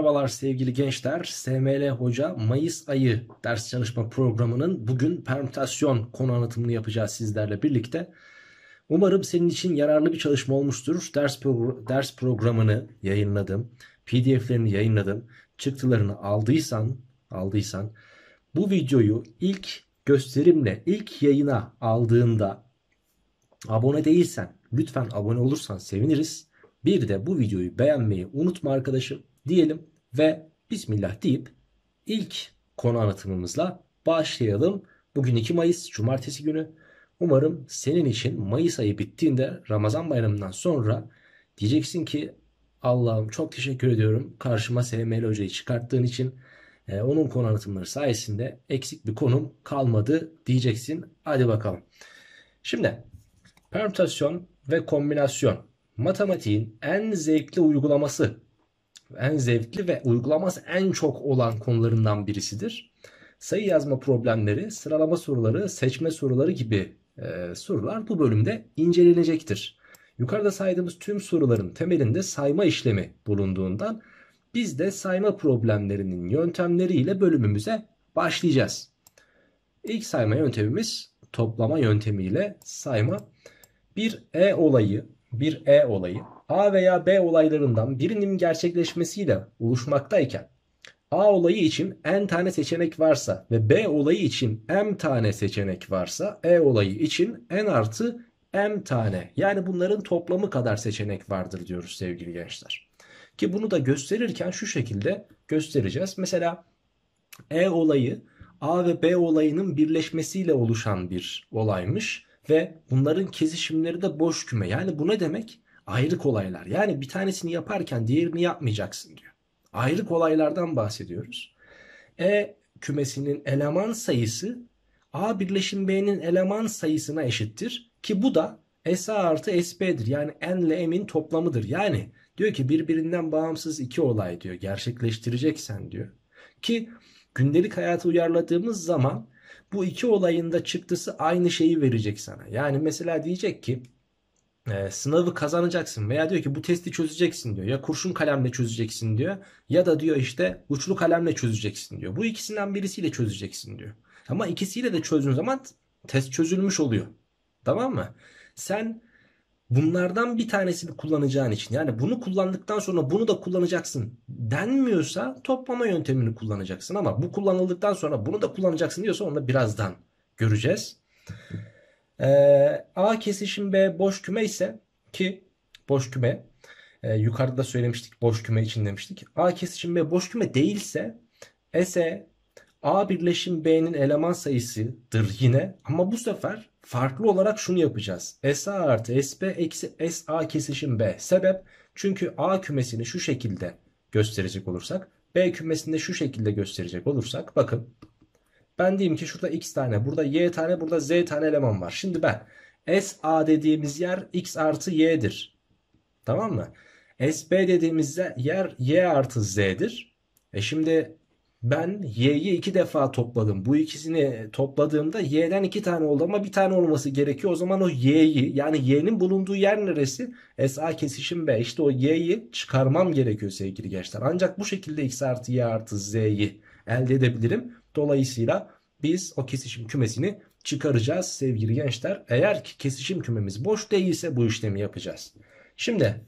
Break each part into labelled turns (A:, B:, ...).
A: Merhabalar sevgili gençler. SML Hoca Mayıs ayı ders çalışma programının bugün permütasyon konu anlatımını yapacağız sizlerle birlikte. Umarım senin için yararlı bir çalışma olmuştur. Ders, progr ders programını yayınladım. PDF'lerini yayınladım. Çıktılarını aldıysan, aldıysan bu videoyu ilk gösterimle, ilk yayına aldığında abone değilsen lütfen abone olursan seviniriz. Bir de bu videoyu beğenmeyi unutma arkadaşım diyelim ve Bismillah deyip ilk konu anlatımımızla başlayalım. Bugün 2 Mayıs Cumartesi günü. Umarım senin için Mayıs ayı bittiğinde Ramazan bayramından sonra diyeceksin ki Allah'ım çok teşekkür ediyorum. Karşıma SML Hoca'yı çıkarttığın için e, onun konu anlatımları sayesinde eksik bir konum kalmadı diyeceksin. Hadi bakalım. Şimdi permütasyon ve kombinasyon matematiğin en zevkli uygulaması en zevkli ve uygulaması en çok olan konularından birisidir. Sayı yazma problemleri, sıralama soruları, seçme soruları gibi e, sorular bu bölümde incelenecektir. Yukarıda saydığımız tüm soruların temelinde sayma işlemi bulunduğundan biz de sayma problemlerinin yöntemleriyle bölümümüze başlayacağız. İlk sayma yöntemimiz toplama yöntemiyle sayma. Bir E olayı, bir E olayı A veya B olaylarından birinin gerçekleşmesiyle oluşmaktayken A olayı için n tane seçenek varsa ve B olayı için m tane seçenek varsa E olayı için n artı m tane yani bunların toplamı kadar seçenek vardır diyoruz sevgili gençler. Ki bunu da gösterirken şu şekilde göstereceğiz. Mesela E olayı A ve B olayının birleşmesiyle oluşan bir olaymış ve bunların kesişimleri de boş küme. Yani bu ne demek? Ayrı kolaylar. Yani bir tanesini yaparken diğerini yapmayacaksın diyor. Ayrı kolaylardan bahsediyoruz. E kümesinin eleman sayısı A birleşim B'nin eleman sayısına eşittir. Ki bu da S SA artı B'dir Yani N ile M'in toplamıdır. Yani diyor ki birbirinden bağımsız iki olay diyor. Gerçekleştireceksen diyor. Ki gündelik hayatı uyarladığımız zaman bu iki olayın da çıktısı aynı şeyi verecek sana. Yani mesela diyecek ki e, sınavı kazanacaksın veya diyor ki bu testi çözeceksin diyor. Ya kurşun kalemle çözeceksin diyor ya da diyor işte uçlu kalemle çözeceksin diyor. Bu ikisinden birisiyle çözeceksin diyor. Ama ikisiyle de çözdüğün zaman test çözülmüş oluyor. Tamam mı? Sen bunlardan bir tanesini kullanacağın için yani bunu kullandıktan sonra bunu da kullanacaksın denmiyorsa toplama yöntemini kullanacaksın ama bu kullanıldıktan sonra bunu da kullanacaksın diyorsa onu da birazdan göreceğiz. Ee, A kesişim B boş küme ise ki boş küme e, yukarıda söylemiştik boş küme için demiştik. A kesişim B boş küme değilse S e, A birleşim B'nin eleman sayısıdır yine ama bu sefer farklı olarak şunu yapacağız. SA artı SB eksi SA kesişim B. Sebep çünkü A kümesini şu şekilde gösterecek olursak B kümesini de şu şekilde gösterecek olursak bakın ben diyeyim ki şurada x tane, burada y tane, burada z tane eleman var. Şimdi ben SA dediğimiz yer x artı y'dir. Tamam mı? SB dediğimiz yer y artı z'dir. E şimdi ben y'yi iki defa topladım. Bu ikisini topladığımda y'den iki tane oldu ama bir tane olması gerekiyor. O zaman o y'yi yani y'nin bulunduğu yer neresi? SA kesişim B. İşte o y'yi çıkarmam gerekiyor sevgili gençler. Ancak bu şekilde x artı y artı z'yi elde edebilirim. Dolayısıyla biz o kesişim kümesini çıkaracağız sevgili gençler. Eğer ki kesişim kümemiz boş değilse bu işlemi yapacağız. Şimdi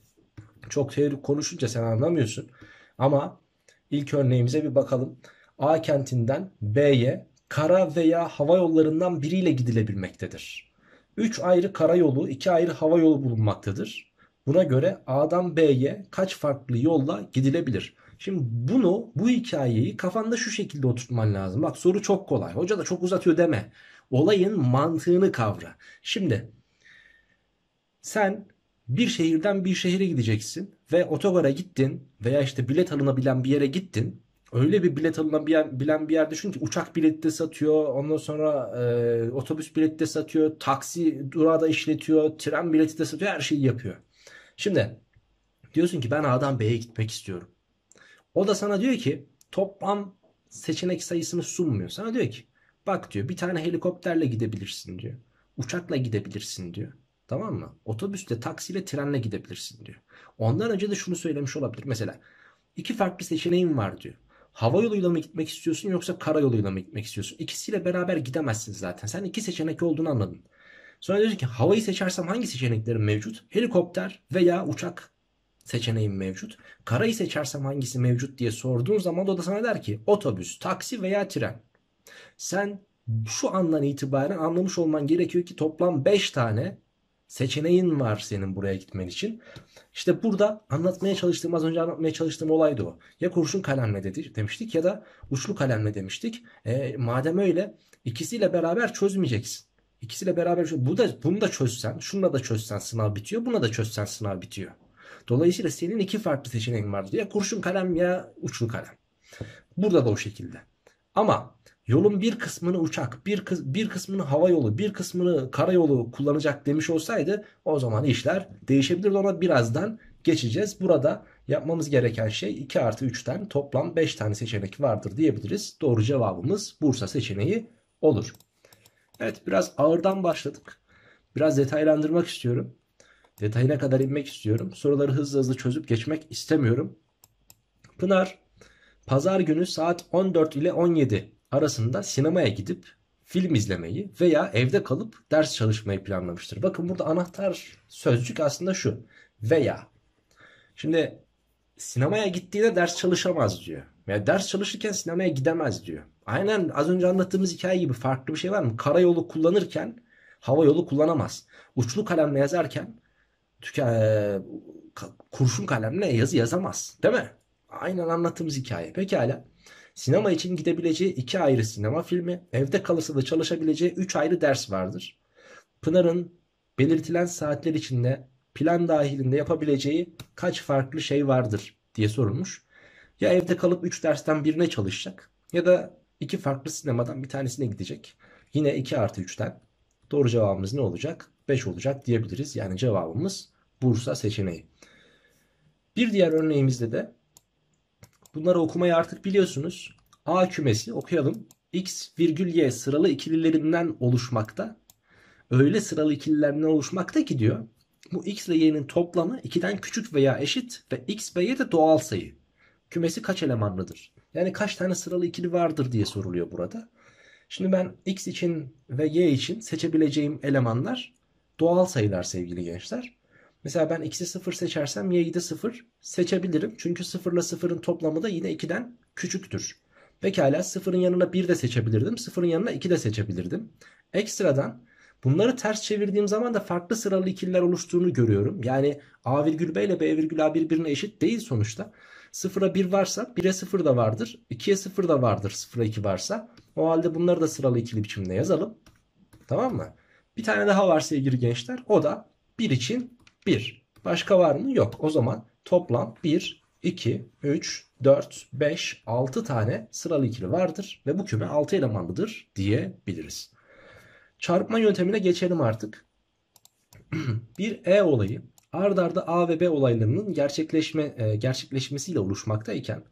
A: çok teorik konuşunca sen anlamıyorsun. Ama ilk örneğimize bir bakalım. A kentinden B'ye kara veya hava yollarından biriyle gidilebilmektedir. 3 ayrı karayolu, 2 ayrı hava yolu bulunmaktadır. Buna göre A'dan B'ye kaç farklı yolla gidilebilir? Şimdi bunu bu hikayeyi kafanda şu şekilde oturtman lazım. Bak soru çok kolay. Hoca da çok uzatıyor deme. Olayın mantığını kavra. Şimdi sen bir şehirden bir şehire gideceksin ve otogara gittin veya işte bilet alınabilen bir yere gittin. Öyle bir bilet alınabilen bir yerde çünkü uçak bileti de satıyor. Ondan sonra e, otobüs bileti de satıyor. Taksi durağı da işletiyor. Tren bileti de satıyor. Her şeyi yapıyor. Şimdi diyorsun ki ben A'dan B'ye gitmek istiyorum. O da sana diyor ki toplam seçenek sayısını sunmuyor. Sana diyor ki bak diyor bir tane helikopterle gidebilirsin diyor. Uçakla gidebilirsin diyor. Tamam mı? Otobüsle, taksiyle, trenle gidebilirsin diyor. Ondan önce de şunu söylemiş olabilir. Mesela iki farklı seçeneğin var diyor. Hava yoluyla mı gitmek istiyorsun yoksa kara yoluyla mı gitmek istiyorsun? İkisiyle beraber gidemezsin zaten. Sen iki seçenek olduğunu anladın. Sonra diyor ki havayı seçersem hangi seçeneklerim mevcut? Helikopter veya uçak seçeneğim mevcut. Karayı seçersem hangisi mevcut diye sorduğun zaman o da sana der ki otobüs, taksi veya tren. Sen şu andan itibaren anlamış olman gerekiyor ki toplam 5 tane seçeneğin var senin buraya gitmen için. İşte burada anlatmaya çalıştığım az önce anlatmaya çalıştığım olay da o. Ya kurşun kalemle dedi, demiştik ya da uçlu kalemle demiştik. E, madem öyle ikisiyle beraber çözmeyeceksin. İkisiyle beraber bu da bunu da çözsen, şunu da çözsen sınav bitiyor, buna da çözsen sınav bitiyor. Dolayısıyla senin iki farklı seçeneğin vardır. Ya kurşun kalem ya uçlu kalem. Burada da o şekilde. Ama yolun bir kısmını uçak, bir, kı bir kısmını hava yolu, bir kısmını karayolu kullanacak demiş olsaydı o zaman işler değişebilirdi. Ona birazdan geçeceğiz. Burada yapmamız gereken şey 2 artı 3'ten toplam 5 tane seçenek vardır diyebiliriz. Doğru cevabımız Bursa seçeneği olur. Evet biraz ağırdan başladık. Biraz detaylandırmak istiyorum. Detayına kadar inmek istiyorum. Soruları hızlı hızlı çözüp geçmek istemiyorum. Pınar pazar günü saat 14 ile 17 arasında sinemaya gidip film izlemeyi veya evde kalıp ders çalışmayı planlamıştır. Bakın burada anahtar sözcük aslında şu. Veya. Şimdi sinemaya gittiğinde ders çalışamaz diyor. Yani ders çalışırken sinemaya gidemez diyor. Aynen az önce anlattığımız hikaye gibi farklı bir şey var mı? Karayolu kullanırken hava yolu kullanamaz. Uçlu kalemle yazarken tüke, e, kurşun kalemle yazı yazamaz. Değil mi? Aynen anlattığımız hikaye. Pekala. Sinema için gidebileceği iki ayrı sinema filmi, evde kalırsa da çalışabileceği üç ayrı ders vardır. Pınar'ın belirtilen saatler içinde plan dahilinde yapabileceği kaç farklı şey vardır diye sorulmuş. Ya evde kalıp üç dersten birine çalışacak ya da iki farklı sinemadan bir tanesine gidecek. Yine 2 artı 3'ten. Doğru cevabımız ne olacak? 5 olacak diyebiliriz. Yani cevabımız Bursa seçeneği. Bir diğer örneğimizde de bunları okumayı artık biliyorsunuz. A kümesi okuyalım. X virgül Y sıralı ikililerinden oluşmakta. Öyle sıralı ikililerden oluşmakta ki diyor. Bu X ile Y'nin toplamı 2'den küçük veya eşit ve X ve Y de doğal sayı. Kümesi kaç elemanlıdır? Yani kaç tane sıralı ikili vardır diye soruluyor burada. Şimdi ben X için ve Y için seçebileceğim elemanlar doğal sayılar sevgili gençler. Mesela ben x'i 0 seçersem y'yi de 0 seçebilirim. Çünkü 0 ile 0'ın toplamı da yine 2'den küçüktür. Pekala 0'ın yanına 1 de seçebilirdim. 0'ın yanına 2 de seçebilirdim. Ekstradan bunları ters çevirdiğim zaman da farklı sıralı ikililer oluştuğunu görüyorum. Yani a virgül b ile b virgül a birbirine eşit değil sonuçta. 0'a 1 varsa 1'e 0 da vardır. 2'ye 0 da vardır 0'a 2 varsa. O halde bunları da sıralı ikili biçimde yazalım. Tamam mı? Bir tane daha var sevgili gençler. O da 1 için 1. Başka var mı? Yok. O zaman toplam 1, 2, 3, 4, 5, 6 tane sıralı ikili vardır. Ve bu küme 6 elemanlıdır diyebiliriz. Çarpma yöntemine geçelim artık. bir E olayı ard arda A ve B olaylarının gerçekleşme e, gerçekleşmesiyle oluşmaktayken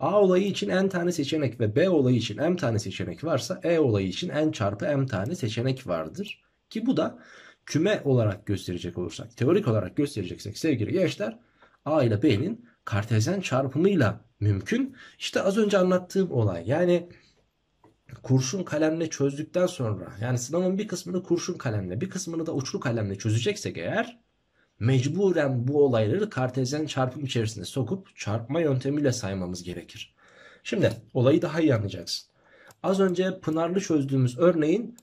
A: A olayı için n tane seçenek ve B olayı için m tane seçenek varsa E olayı için n çarpı m tane seçenek vardır. Ki bu da küme olarak gösterecek olursak, teorik olarak göstereceksek sevgili gençler A ile B'nin kartezyen çarpımıyla mümkün. İşte az önce anlattığım olay yani kurşun kalemle çözdükten sonra yani sınavın bir kısmını kurşun kalemle bir kısmını da uçlu kalemle çözeceksek eğer mecburen bu olayları kartezyen çarpım içerisinde sokup çarpma yöntemiyle saymamız gerekir. Şimdi olayı daha iyi anlayacaksın. Az önce Pınarlı çözdüğümüz örneğin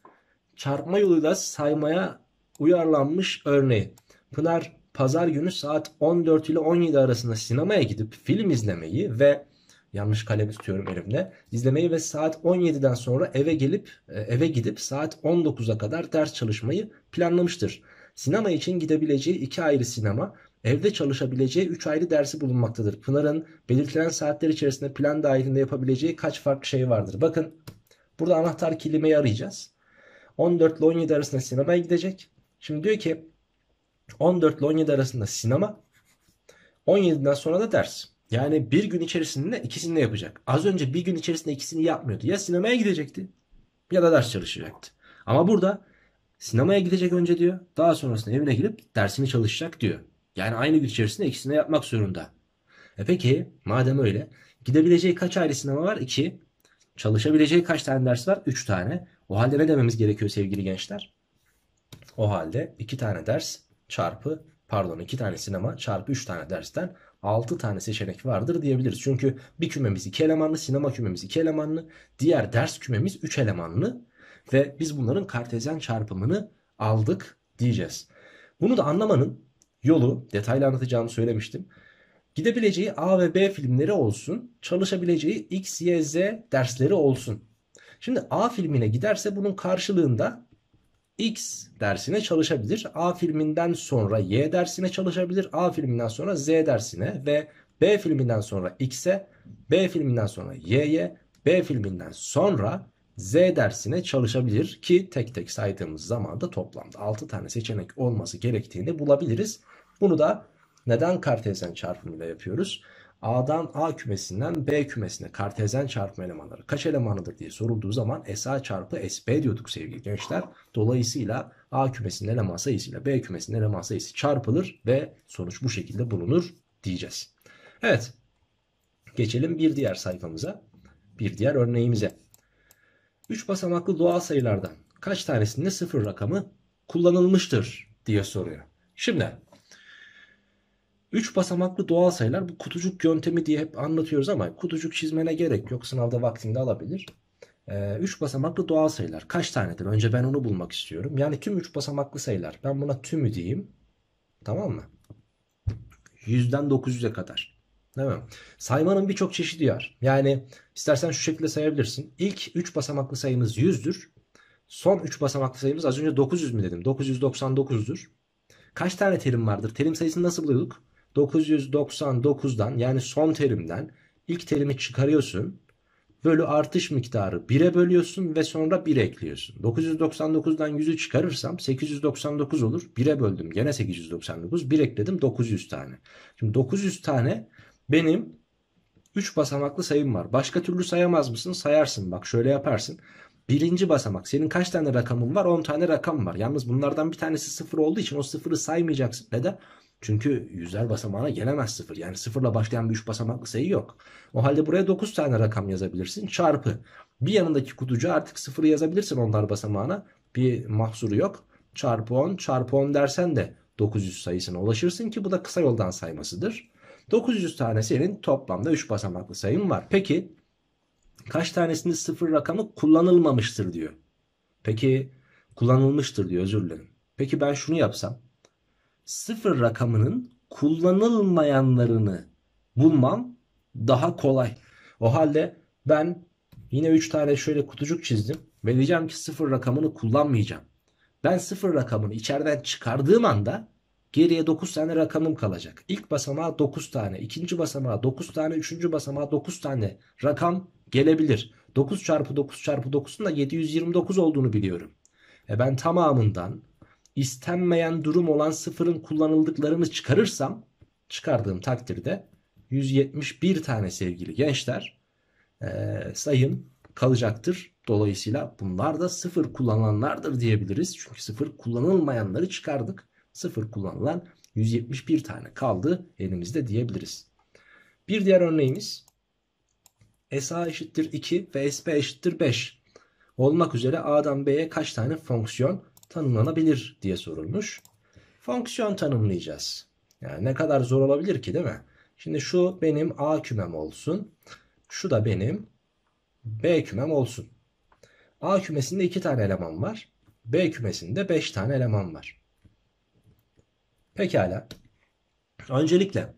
A: çarpma yoluyla saymaya uyarlanmış örneği. Pınar pazar günü saat 14 ile 17 arasında sinemaya gidip film izlemeyi ve yanlış kalemi tutuyorum elimde. İzlemeyi ve saat 17'den sonra eve gelip e, eve gidip saat 19'a kadar ders çalışmayı planlamıştır. Sinema için gidebileceği iki ayrı sinema, evde çalışabileceği üç ayrı dersi bulunmaktadır. Pınar'ın belirtilen saatler içerisinde plan dahilinde yapabileceği kaç farklı şey vardır? Bakın burada anahtar kelimeyi arayacağız. 14 ile 17 arasında sinemaya gidecek. Şimdi diyor ki 14 ile 17 arasında sinema 17'den sonra da ders. Yani bir gün içerisinde ikisini de yapacak. Az önce bir gün içerisinde ikisini yapmıyordu. Ya sinemaya gidecekti ya da ders çalışacaktı. Ama burada sinemaya gidecek önce diyor. Daha sonrasında evine girip dersini çalışacak diyor. Yani aynı gün içerisinde ikisini yapmak zorunda. E peki madem öyle gidebileceği kaç ayrı sinema var? İki. Çalışabileceği kaç tane ders var? Üç tane. O halde ne dememiz gerekiyor sevgili gençler? O halde 2 tane ders çarpı pardon 2 tane sinema çarpı 3 tane dersten 6 tane seçenek vardır diyebiliriz. Çünkü bir kümemiz 2 elemanlı, sinema kümemiz 2 elemanlı, diğer ders kümemiz 3 elemanlı ve biz bunların kartezyen çarpımını aldık diyeceğiz. Bunu da anlamanın yolu detaylı anlatacağımı söylemiştim. Gidebileceği A ve B filmleri olsun, çalışabileceği X, Y, Z dersleri olsun. Şimdi A filmine giderse bunun karşılığında X dersine çalışabilir. A filminden sonra Y dersine çalışabilir. A filminden sonra Z dersine ve B filminden sonra X'e, B filminden sonra Y'ye, B filminden sonra Z dersine çalışabilir ki tek tek saydığımız zaman da toplamda 6 tane seçenek olması gerektiğini bulabiliriz. Bunu da neden kartezyen çarpımıyla yapıyoruz? A'dan A kümesinden B kümesine kartezen çarpma elemanları kaç elemanıdır diye sorulduğu zaman SA çarpı SB diyorduk sevgili gençler. Dolayısıyla A kümesinin eleman sayısı ile B kümesinin eleman sayısı çarpılır ve sonuç bu şekilde bulunur diyeceğiz. Evet geçelim bir diğer sayfamıza bir diğer örneğimize. 3 basamaklı doğal sayılardan kaç tanesinde sıfır rakamı kullanılmıştır diye soruyor. Şimdi 3 basamaklı doğal sayılar bu kutucuk yöntemi diye hep anlatıyoruz ama kutucuk çizmene gerek yok. Sınavda vaktinde alabilir. 3 ee, basamaklı doğal sayılar kaç tanedir? Önce ben onu bulmak istiyorum. Yani tüm 3 basamaklı sayılar. Ben buna tümü diyeyim. Tamam mı? 100'den 900'e kadar. Değil mi? Saymanın birçok çeşidi var. Yani istersen şu şekilde sayabilirsin. İlk 3 basamaklı sayımız 100'dür. Son 3 basamaklı sayımız az önce 900 mi dedim? 999'dur. Kaç tane terim vardır? Terim sayısını nasıl buluyorduk? 999'dan yani son terimden ilk terimi çıkarıyorsun. Bölü artış miktarı 1'e bölüyorsun ve sonra 1 ekliyorsun. 999'dan 100'ü çıkarırsam 899 olur. 1'e böldüm gene 899. 1 ekledim 900 tane. Şimdi 900 tane benim 3 basamaklı sayım var. Başka türlü sayamaz mısın? Sayarsın bak şöyle yaparsın. Birinci basamak senin kaç tane rakamın var? 10 tane rakam var. Yalnız bunlardan bir tanesi 0 olduğu için o 0'ı saymayacaksın. Neden? Çünkü yüzler basamağına gelemez sıfır. Yani sıfırla başlayan bir üç basamaklı sayı yok. O halde buraya dokuz tane rakam yazabilirsin çarpı. Bir yanındaki kutucu artık sıfırı yazabilirsin onlar basamağına. Bir mahsuru yok. Çarpı on çarpı on dersen de 900 sayısına ulaşırsın ki bu da kısa yoldan saymasıdır. 900 tane senin toplamda 3 basamaklı sayın var. Peki kaç tanesinde sıfır rakamı kullanılmamıştır diyor. Peki kullanılmıştır diyor özür dilerim. Peki ben şunu yapsam sıfır rakamının kullanılmayanlarını bulmam daha kolay. O halde ben yine 3 tane şöyle kutucuk çizdim ve diyeceğim ki sıfır rakamını kullanmayacağım. Ben sıfır rakamını içeriden çıkardığım anda geriye 9 tane rakamım kalacak. İlk basamağa 9 tane, ikinci basamağa 9 tane, üçüncü basamağa 9 tane rakam gelebilir. 9 çarpı 9 çarpı 9'un da 729 olduğunu biliyorum. E ben tamamından istenmeyen durum olan sıfırın kullanıldıklarını çıkarırsam çıkardığım takdirde 171 tane sevgili gençler e, sayım kalacaktır. Dolayısıyla bunlar da sıfır kullanılanlardır diyebiliriz. Çünkü sıfır kullanılmayanları çıkardık. Sıfır kullanılan 171 tane kaldı elimizde diyebiliriz. Bir diğer örneğimiz SA eşittir 2 ve SP eşittir 5 olmak üzere A'dan B'ye kaç tane fonksiyon tanımlanabilir diye sorulmuş. Fonksiyon tanımlayacağız. Yani ne kadar zor olabilir ki değil mi? Şimdi şu benim A kümem olsun. Şu da benim B kümem olsun. A kümesinde 2 tane eleman var. B kümesinde 5 tane eleman var. Pekala. Öncelikle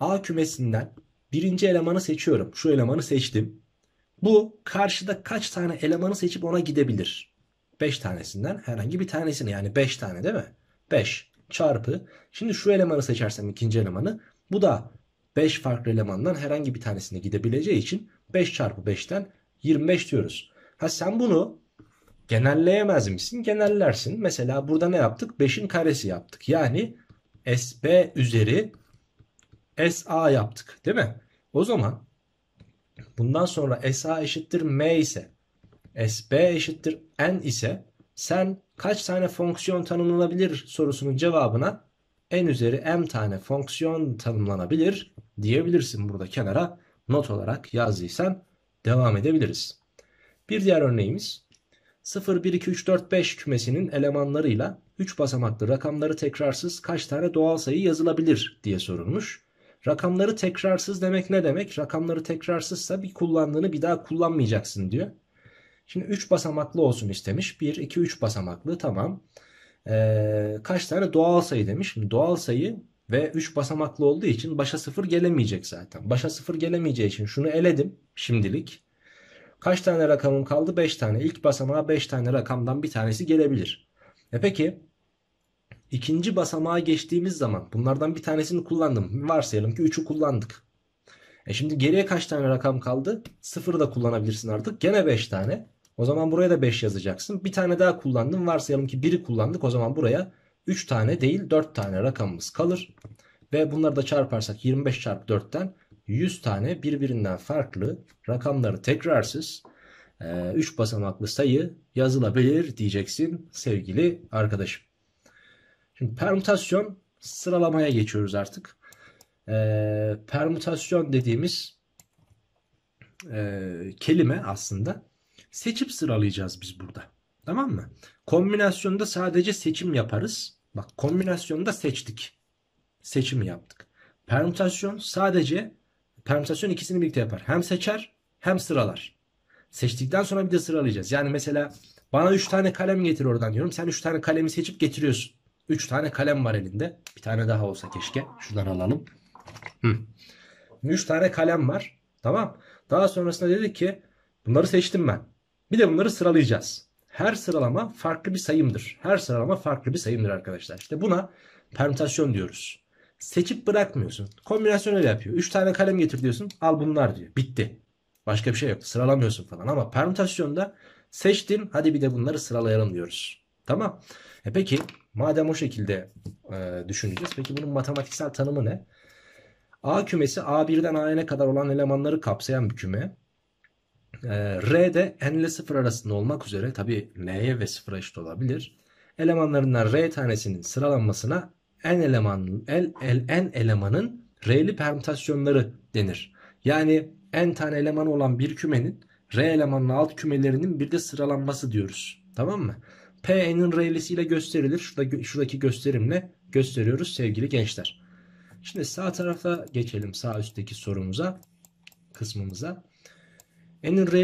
A: A kümesinden birinci elemanı seçiyorum. Şu elemanı seçtim. Bu karşıda kaç tane elemanı seçip ona gidebilir? 5 tanesinden herhangi bir tanesini yani 5 tane değil mi? 5 çarpı. Şimdi şu elemanı seçersem ikinci elemanı bu da 5 farklı elemandan herhangi bir tanesine gidebileceği için 5 çarpı 5'ten 25 diyoruz. Ha sen bunu genelleyemez misin? Genellersin. Mesela burada ne yaptık? 5'in karesi yaptık. Yani SB üzeri SA yaptık değil mi? O zaman bundan sonra SA eşittir M ise SB eşittir n ise sen kaç tane fonksiyon tanımlanabilir sorusunun cevabına n üzeri m tane fonksiyon tanımlanabilir diyebilirsin burada kenara not olarak yazdıysan devam edebiliriz. Bir diğer örneğimiz 0, 1, 2, 3, 4, 5 kümesinin elemanlarıyla 3 basamaklı rakamları tekrarsız kaç tane doğal sayı yazılabilir diye sorulmuş. Rakamları tekrarsız demek ne demek? Rakamları tekrarsızsa bir kullandığını bir daha kullanmayacaksın diyor. Şimdi 3 basamaklı olsun istemiş. 1, 2, 3 basamaklı tamam. Ee, kaç tane doğal sayı demiş. Şimdi doğal sayı ve 3 basamaklı olduğu için başa 0 gelemeyecek zaten. Başa 0 gelemeyeceği için şunu eledim şimdilik. Kaç tane rakamım kaldı? 5 tane. İlk basamağa 5 tane rakamdan bir tanesi gelebilir. E peki ikinci basamağa geçtiğimiz zaman bunlardan bir tanesini kullandım. Varsayalım ki 3'ü kullandık. E şimdi geriye kaç tane rakam kaldı? 0'ı da kullanabilirsin artık. Gene 5 tane. O zaman buraya da 5 yazacaksın. Bir tane daha kullandım. Varsayalım ki biri kullandık. O zaman buraya 3 tane değil 4 tane rakamımız kalır. Ve bunları da çarparsak 25 çarpı 4'ten 100 tane birbirinden farklı rakamları tekrarsız 3 basamaklı sayı yazılabilir diyeceksin sevgili arkadaşım. Şimdi permütasyon sıralamaya geçiyoruz artık. permütasyon dediğimiz kelime aslında Seçip sıralayacağız biz burada. Tamam mı? Kombinasyonda sadece seçim yaparız. Bak kombinasyonda seçtik. Seçim yaptık. Permütasyon sadece permütasyon ikisini birlikte yapar. Hem seçer hem sıralar. Seçtikten sonra bir de sıralayacağız. Yani mesela bana 3 tane kalem getir oradan diyorum. Sen 3 tane kalemi seçip getiriyorsun. 3 tane kalem var elinde. Bir tane daha olsa keşke. Şuradan alalım. 3 tane kalem var. Tamam. Daha sonrasında dedik ki bunları seçtim ben. Bir de bunları sıralayacağız. Her sıralama farklı bir sayımdır. Her sıralama farklı bir sayımdır arkadaşlar. İşte buna permütasyon diyoruz. Seçip bırakmıyorsun. Kombinasyon öyle yapıyor. 3 tane kalem getir diyorsun. Al bunlar diyor. Bitti. Başka bir şey yok. Sıralamıyorsun falan. Ama permütasyonda seçtin. Hadi bir de bunları sıralayalım diyoruz. Tamam. E peki madem o şekilde e, düşüneceğiz. Peki bunun matematiksel tanımı ne? A kümesi A1'den AN'e kadar olan elemanları kapsayan bir küme. E, R de n ile 0 arasında olmak üzere tabi n'ye ve 0'a eşit olabilir. Elemanlarından R tanesinin sıralanmasına n eleman el, el n elemanın R'li permütasyonları denir. Yani n tane eleman olan bir kümenin R elemanlı alt kümelerinin bir de sıralanması diyoruz. Tamam mı? P n'in ile gösterilir. Şurada, şuradaki gösterimle gösteriyoruz sevgili gençler. Şimdi sağ tarafa geçelim sağ üstteki sorumuza kısmımıza n'in r'li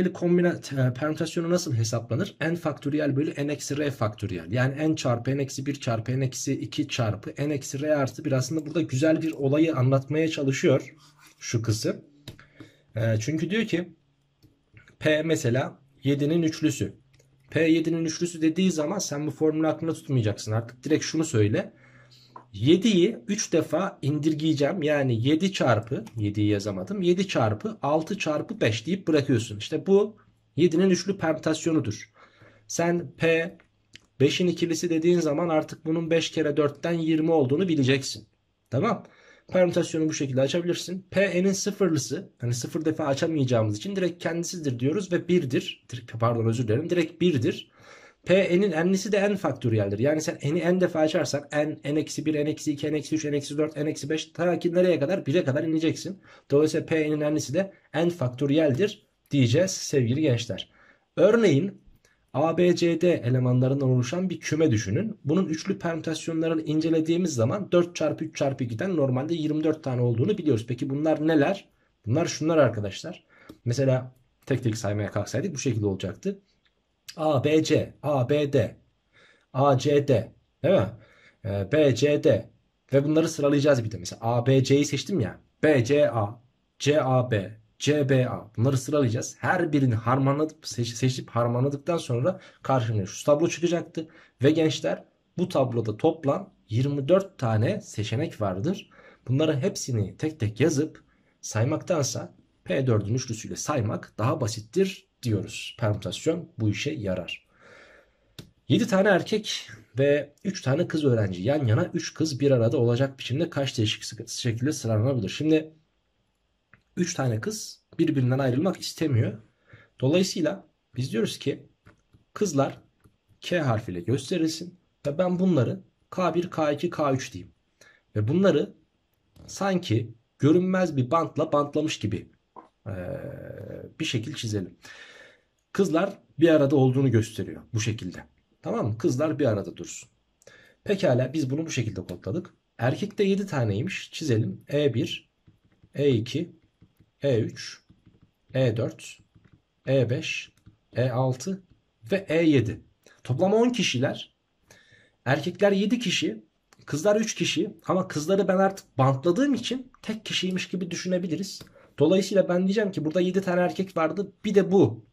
A: e, permütasyonu nasıl hesaplanır? n faktöriyel bölü n eksi r faktöriyel. Yani n çarpı n eksi 1 çarpı n eksi 2 çarpı n eksi r artı 1 aslında burada güzel bir olayı anlatmaya çalışıyor şu kısım. E, çünkü diyor ki p mesela 7'nin üçlüsü. p 7'nin üçlüsü dediği zaman sen bu formülü aklında tutmayacaksın. Artık direkt şunu söyle. 7'yi 3 defa indirgeyeceğim. Yani 7 çarpı 7'yi yazamadım. 7 çarpı 6 çarpı 5 deyip bırakıyorsun. İşte bu 7'nin üçlü permütasyonudur. Sen P 5'in ikilisi dediğin zaman artık bunun 5 kere 4'ten 20 olduğunu bileceksin. Tamam. Permütasyonu bu şekilde açabilirsin. P n'in sıfırlısı hani 0 defa açamayacağımız için direkt kendisidir diyoruz ve 1'dir. Pardon özür dilerim direkt 1'dir. P'nin n'lisi de n faktöriyeldir. Yani sen n'i n defa açarsan n, n-1, n-2, n-3, n-4, n-5 ta ki nereye kadar? 1'e kadar ineceksin. Dolayısıyla P'nin n'lisi de n faktöriyeldir diyeceğiz sevgili gençler. Örneğin ABCD elemanlarından oluşan bir küme düşünün. Bunun üçlü permütasyonlarını incelediğimiz zaman 4 çarpı 3 çarpı 2'den normalde 24 tane olduğunu biliyoruz. Peki bunlar neler? Bunlar şunlar arkadaşlar. Mesela tek tek saymaya kalksaydık bu şekilde olacaktı. A A B B C D A C D değil mi? Ee, B C D ve bunları sıralayacağız bir de. Mesela A B ABC'yi seçtim ya. B B C C A A C B A bunları sıralayacağız. Her birini harmanladıp seç, seçip harmanladıktan sonra karşımıza şu tablo çıkacaktı. Ve gençler bu tabloda toplam 24 tane seçenek vardır. Bunları hepsini tek tek yazıp saymaktansa P4'ün üçlüsüyle saymak daha basittir diyoruz. Permütasyon bu işe yarar. 7 tane erkek ve 3 tane kız öğrenci yan yana 3 kız bir arada olacak biçimde kaç değişik şekilde sıralanabilir? Şimdi 3 tane kız birbirinden ayrılmak istemiyor. Dolayısıyla biz diyoruz ki kızlar K harfiyle gösterilsin ve ben bunları K1, K2, K3 diyeyim. Ve bunları sanki görünmez bir bantla bantlamış gibi ee, bir şekil çizelim. Kızlar bir arada olduğunu gösteriyor bu şekilde. Tamam mı? Kızlar bir arada dursun. Pekala biz bunu bu şekilde kodladık. Erkekte 7 taneymiş. Çizelim. E1, E2, E3, E4, E5, E6 ve E7. Toplam 10 kişiler. Erkekler 7 kişi, kızlar 3 kişi ama kızları ben artık bantladığım için tek kişiymiş gibi düşünebiliriz. Dolayısıyla ben diyeceğim ki burada 7 tane erkek vardı bir de bu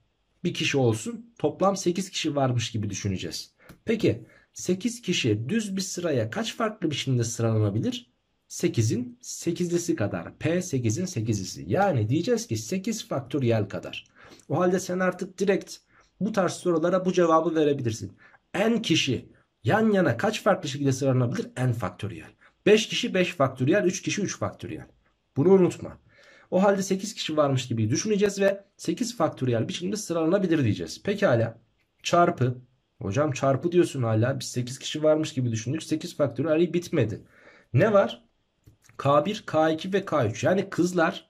A: bir kişi olsun. Toplam 8 kişi varmış gibi düşüneceğiz. Peki 8 kişi düz bir sıraya kaç farklı biçimde sıralanabilir? 8'in 8'lisi kadar. P 8'in 8'lisi. Yani diyeceğiz ki 8 faktöriyel kadar. O halde sen artık direkt bu tarz sorulara bu cevabı verebilirsin. N kişi yan yana kaç farklı şekilde sıralanabilir? N faktöriyel. 5 kişi 5 faktöriyel, 3 kişi 3 faktöriyel. Bunu unutma. O halde 8 kişi varmış gibi düşüneceğiz ve 8 faktöriyel biçimde sıralanabilir diyeceğiz. Pekala çarpı hocam çarpı diyorsun hala biz 8 kişi varmış gibi düşündük 8 faktöriyel bitmedi. Ne var? K1, K2 ve K3 yani kızlar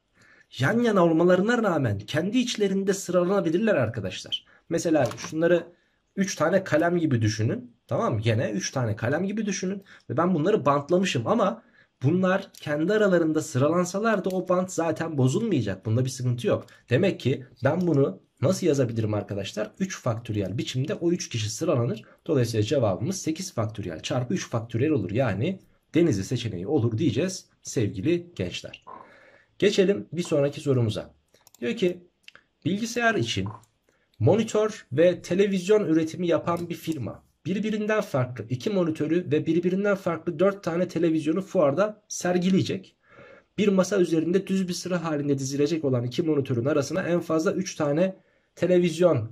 A: yan yana olmalarına rağmen kendi içlerinde sıralanabilirler arkadaşlar. Mesela şunları 3 tane kalem gibi düşünün. Tamam mı? Gene 3 tane kalem gibi düşünün. Ve ben bunları bantlamışım ama Bunlar kendi aralarında sıralansalar da o bant zaten bozulmayacak. Bunda bir sıkıntı yok. Demek ki ben bunu nasıl yazabilirim arkadaşlar? 3 faktöriyel biçimde o 3 kişi sıralanır. Dolayısıyla cevabımız 8 faktöriyel çarpı 3 faktöriyel olur. Yani denizli seçeneği olur diyeceğiz sevgili gençler. Geçelim bir sonraki sorumuza. Diyor ki bilgisayar için monitör ve televizyon üretimi yapan bir firma birbirinden farklı iki monitörü ve birbirinden farklı dört tane televizyonu fuarda sergileyecek. Bir masa üzerinde düz bir sıra halinde dizilecek olan iki monitörün arasına en fazla üç tane televizyon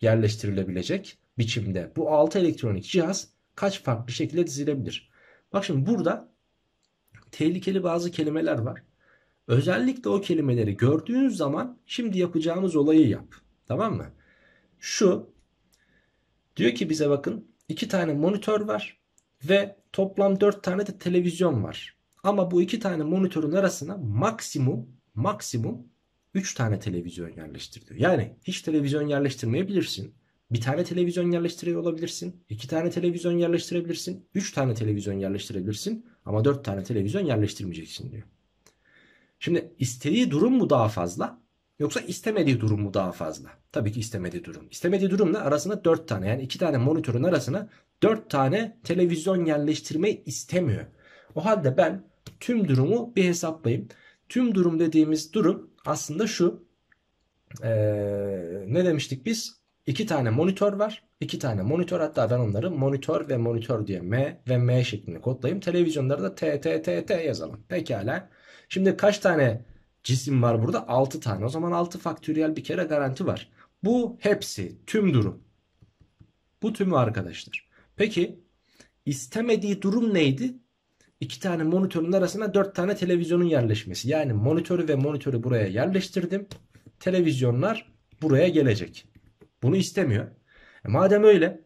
A: yerleştirilebilecek biçimde. Bu altı elektronik cihaz kaç farklı şekilde dizilebilir? Bak şimdi burada tehlikeli bazı kelimeler var. Özellikle o kelimeleri gördüğünüz zaman şimdi yapacağımız olayı yap. Tamam mı? Şu Diyor ki bize bakın iki tane monitör var ve toplam dört tane de televizyon var. Ama bu iki tane monitörün arasına maksimum maksimum üç tane televizyon yerleştir Yani hiç televizyon yerleştirmeyebilirsin. Bir tane televizyon yerleştiriyor olabilirsin. iki tane televizyon yerleştirebilirsin. Üç tane televizyon yerleştirebilirsin. Ama dört tane televizyon yerleştirmeyeceksin diyor. Şimdi istediği durum mu daha fazla? Yoksa istemediği durum mu daha fazla? Tabii ki istemediği durum. İstemediği durumla arasına 4 tane yani 2 tane monitörün arasına 4 tane televizyon yerleştirmeyi istemiyor. O halde ben tüm durumu bir hesaplayayım. Tüm durum dediğimiz durum aslında şu. Ee, ne demiştik biz? 2 tane monitör var. 2 tane monitör hatta ben onları monitör ve monitör diye M ve M şeklinde kodlayayım. Televizyonları da T T T T yazalım. Pekala. Şimdi kaç tane cisim var burada 6 tane. O zaman 6 faktöriyel bir kere garanti var. Bu hepsi tüm durum. Bu tümü arkadaşlar. Peki istemediği durum neydi? İki tane monitörün arasına dört tane televizyonun yerleşmesi. Yani monitörü ve monitörü buraya yerleştirdim. Televizyonlar buraya gelecek. Bunu istemiyor. E madem öyle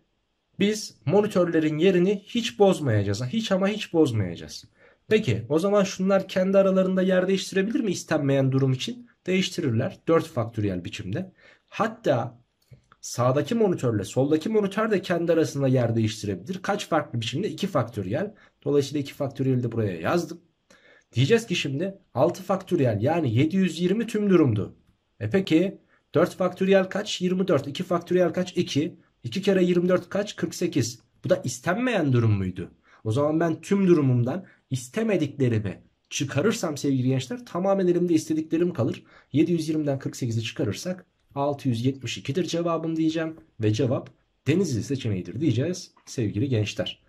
A: biz monitörlerin yerini hiç bozmayacağız. Hiç ama hiç bozmayacağız. Peki o zaman şunlar kendi aralarında yer değiştirebilir mi istenmeyen durum için? Değiştirirler 4 faktöriyel biçimde. Hatta sağdaki monitörle soldaki monitör de kendi arasında yer değiştirebilir. Kaç farklı biçimde? 2 faktöriyel. Dolayısıyla 2 faktöriyeli de buraya yazdım. Diyeceğiz ki şimdi 6 faktöriyel yani 720 tüm durumdu. E peki 4 faktöriyel kaç? 24. 2 faktöriyel kaç? 2. 2 kere 24 kaç? 48. Bu da istenmeyen durum muydu? O zaman ben tüm durumumdan istemediklerimi çıkarırsam sevgili gençler tamamen elimde istediklerim kalır. 720'den 48'i çıkarırsak 672'dir cevabım diyeceğim. Ve cevap Denizli seçeneğidir diyeceğiz sevgili gençler.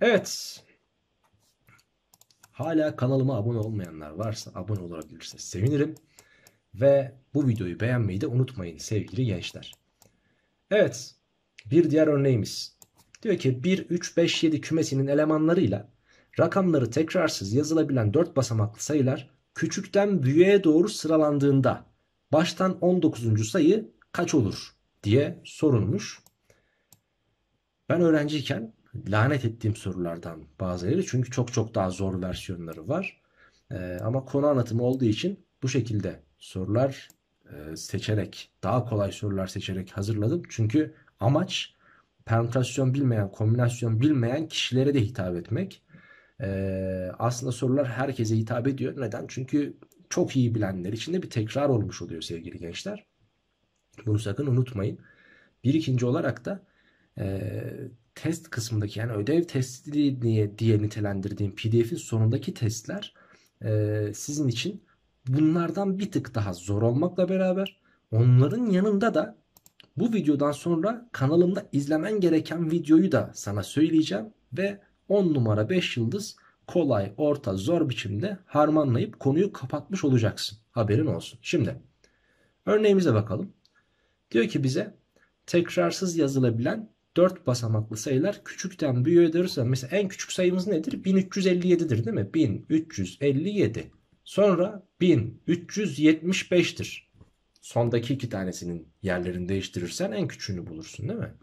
A: Evet. Hala kanalıma abone olmayanlar varsa abone olabilirse sevinirim. Ve bu videoyu beğenmeyi de unutmayın sevgili gençler. Evet. Bir diğer örneğimiz. Diyor ki 1, 3, 5, 7 kümesinin elemanlarıyla rakamları tekrarsız yazılabilen 4 basamaklı sayılar küçükten büyüğe doğru sıralandığında baştan 19. sayı kaç olur diye sorulmuş. Ben öğrenciyken lanet ettiğim sorulardan bazıları çünkü çok çok daha zor versiyonları var. Ee, ama konu anlatımı olduğu için bu şekilde sorular e, seçerek daha kolay sorular seçerek hazırladım. Çünkü amaç permütasyon bilmeyen, kombinasyon bilmeyen kişilere de hitap etmek. Ee, aslında sorular herkese hitap ediyor. Neden? Çünkü çok iyi bilenler için de bir tekrar olmuş oluyor sevgili gençler. Bunu sakın unutmayın. Bir ikinci olarak da e, test kısmındaki yani ödev testi diye, diye nitelendirdiğim pdf'in sonundaki testler e, sizin için bunlardan bir tık daha zor olmakla beraber onların yanında da bu videodan sonra kanalımda izlemen gereken videoyu da sana söyleyeceğim ve 10 numara 5 yıldız kolay, orta, zor biçimde harmanlayıp konuyu kapatmış olacaksın. Haberin olsun. Şimdi örneğimize bakalım. Diyor ki bize tekrarsız yazılabilen 4 basamaklı sayılar küçükten büyüğe edersen mesela en küçük sayımız nedir? 1357'dir değil mi? 1357. Sonra 1375'tir. Sondaki iki tanesinin yerlerini değiştirirsen en küçüğünü bulursun değil mi?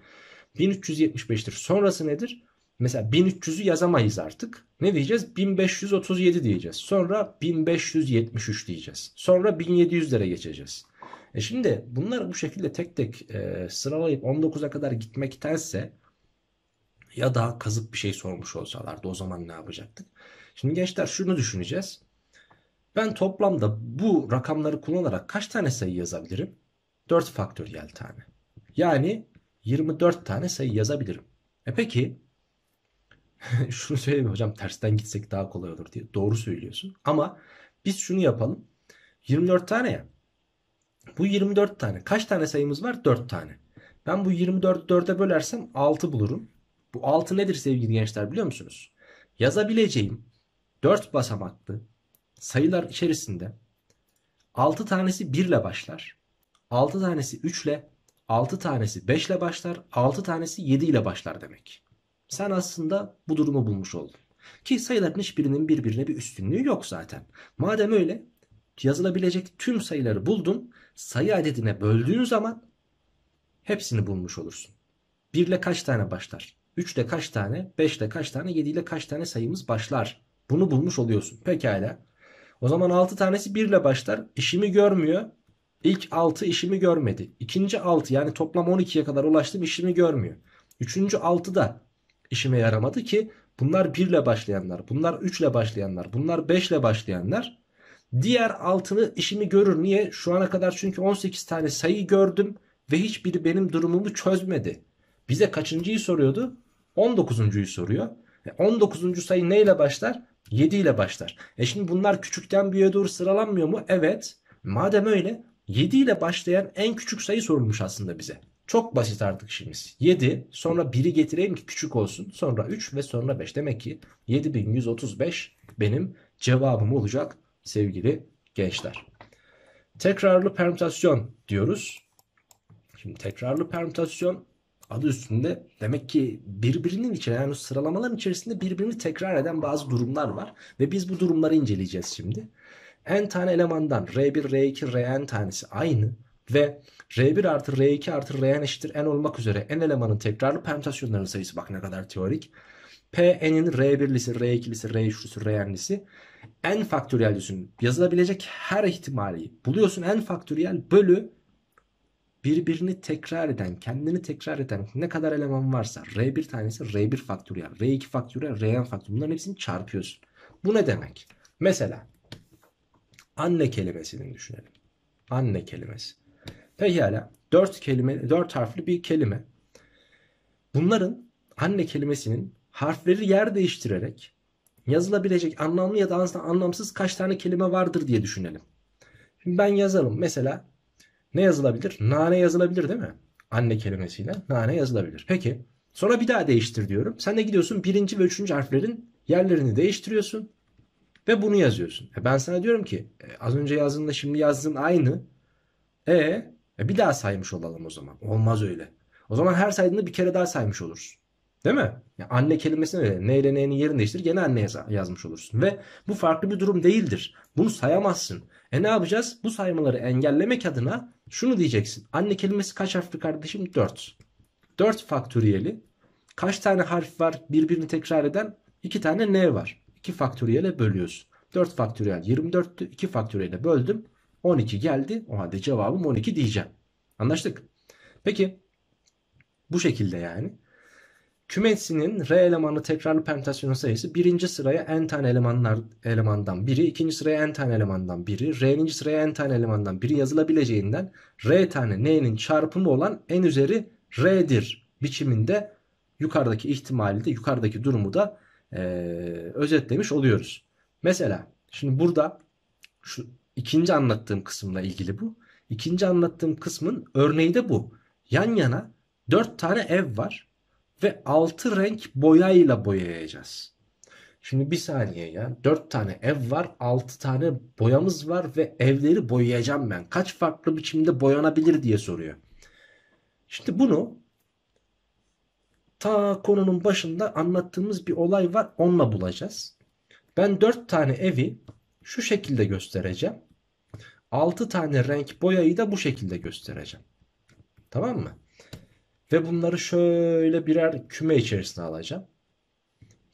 A: 1375'tir. Sonrası nedir? Mesela 1300'ü yazamayız artık. Ne diyeceğiz? 1537 diyeceğiz. Sonra 1573 diyeceğiz. Sonra 1700'lere geçeceğiz. E şimdi bunlar bu şekilde tek tek e, sıralayıp 19'a kadar gitmektense ya da kazık bir şey sormuş olsalardı o zaman ne yapacaktık? Şimdi gençler şunu düşüneceğiz. Ben toplamda bu rakamları kullanarak kaç tane sayı yazabilirim? 4 faktöriyel tane. Yani 24 tane sayı yazabilirim. E peki şunu söyleyeyim hocam tersten gitsek daha kolay olur diye. Doğru söylüyorsun. Ama biz şunu yapalım. 24 tane ya. Bu 24 tane. Kaç tane sayımız var? 4 tane. Ben bu 24'ü 4'e bölersem 6 bulurum. Bu 6 nedir sevgili gençler biliyor musunuz? Yazabileceğim 4 basamaklı sayılar içerisinde 6 tanesi 1 ile başlar. 6 tanesi 3 ile, 6 tanesi 5 ile başlar, 6 tanesi 7 ile başlar demek. Sen aslında bu durumu bulmuş oldun. Ki sayıların hiçbirinin birbirine bir üstünlüğü yok zaten. Madem öyle yazılabilecek tüm sayıları buldun. Sayı adedine böldüğün zaman hepsini bulmuş olursun. 1 ile kaç tane başlar? 3 ile kaç tane? 5 ile kaç tane? 7 ile kaç tane sayımız başlar? Bunu bulmuş oluyorsun. Pekala. O zaman 6 tanesi 1 ile başlar. İşimi görmüyor. İlk 6 işimi görmedi. İkinci 6 yani toplam 12'ye kadar ulaştım işimi görmüyor. Üçüncü 6 da işime yaramadı ki bunlar 1 ile başlayanlar, bunlar 3 ile başlayanlar, bunlar 5 ile başlayanlar. Diğer altını işimi görür. Niye? Şu ana kadar çünkü 18 tane sayı gördüm ve hiçbiri benim durumumu çözmedi. Bize kaçıncıyı soruyordu? 19.yu soruyor. 19. E, sayı neyle başlar? 7 ile başlar. E şimdi bunlar küçükten büyüğe doğru sıralanmıyor mu? Evet. Madem öyle 7 ile başlayan en küçük sayı sorulmuş aslında bize. Çok basit artık işimiz. 7 sonra 1'i getireyim ki küçük olsun. Sonra 3 ve sonra 5. Demek ki 7135 benim cevabım olacak sevgili gençler. Tekrarlı permütasyon diyoruz. Şimdi tekrarlı permütasyon adı üstünde demek ki birbirinin içine yani sıralamaların içerisinde birbirini tekrar eden bazı durumlar var. Ve biz bu durumları inceleyeceğiz şimdi. N tane elemandan R1, R2, Rn tanesi aynı ve R1 artı R2 artı Rn eşittir n olmak üzere n elemanın tekrarlı permütasyonların sayısı bak ne kadar teorik. Pn'in R1'lisi, R2'lisi, R3'lüsü, Rn'lisi n faktöriyel düzün yazılabilecek her ihtimali buluyorsun n faktöriyel bölü birbirini tekrar eden, kendini tekrar eden ne kadar eleman varsa R1 tanesi R1 faktöriyel, R2 faktöriyel, Rn faktöriyel bunların hepsini çarpıyorsun. Bu ne demek? Mesela anne kelimesini düşünelim. Anne kelimesi. Pekala. Dört kelime, dört harfli bir kelime. Bunların anne kelimesinin harfleri yer değiştirerek yazılabilecek anlamlı ya da aslında anlamsız kaç tane kelime vardır diye düşünelim. Şimdi ben yazalım Mesela ne yazılabilir? Nane yazılabilir değil mi? Anne kelimesiyle nane yazılabilir. Peki sonra bir daha değiştir diyorum. Sen de gidiyorsun birinci ve üçüncü harflerin yerlerini değiştiriyorsun ve bunu yazıyorsun. E ben sana diyorum ki e, az önce yazdığında şimdi yazdığın aynı. E e bir daha saymış olalım o zaman. Olmaz öyle. O zaman her saydığında bir kere daha saymış olursun. Değil mi? Yani anne kelimesini öyle. Ne ile neyin yerini değiştir gene anneye yazmış olursun. Ve bu farklı bir durum değildir. Bunu sayamazsın. E ne yapacağız? Bu saymaları engellemek adına şunu diyeceksin. Anne kelimesi kaç harfli kardeşim? 4. 4 faktöriyeli. Kaç tane harf var birbirini tekrar eden? 2 tane n var. 2 faktöriyele bölüyorsun. 4 faktöriyel 24'tü. 2 faktöriyele böldüm. 12 geldi. O halde cevabım 12 diyeceğim. Anlaştık. Peki bu şekilde yani. Kümesinin R elemanı tekrarlı permütasyon sayısı birinci sıraya n tane elemanlar, elemandan biri, ikinci sıraya n tane elemandan biri, R'ninci sıraya n tane elemandan biri yazılabileceğinden R tane n'nin çarpımı olan n üzeri R'dir biçiminde yukarıdaki ihtimali de yukarıdaki durumu da e, özetlemiş oluyoruz. Mesela şimdi burada şu İkinci anlattığım kısımla ilgili bu. İkinci anlattığım kısmın örneği de bu. Yan yana 4 tane ev var ve 6 renk boyayla boyayacağız. Şimdi bir saniye ya. 4 tane ev var, 6 tane boyamız var ve evleri boyayacağım ben. Kaç farklı biçimde boyanabilir diye soruyor. Şimdi bunu ta konunun başında anlattığımız bir olay var. Onunla bulacağız. Ben 4 tane evi şu şekilde göstereceğim. 6 tane renk boyayı da bu şekilde göstereceğim. Tamam mı? Ve bunları şöyle birer küme içerisine alacağım.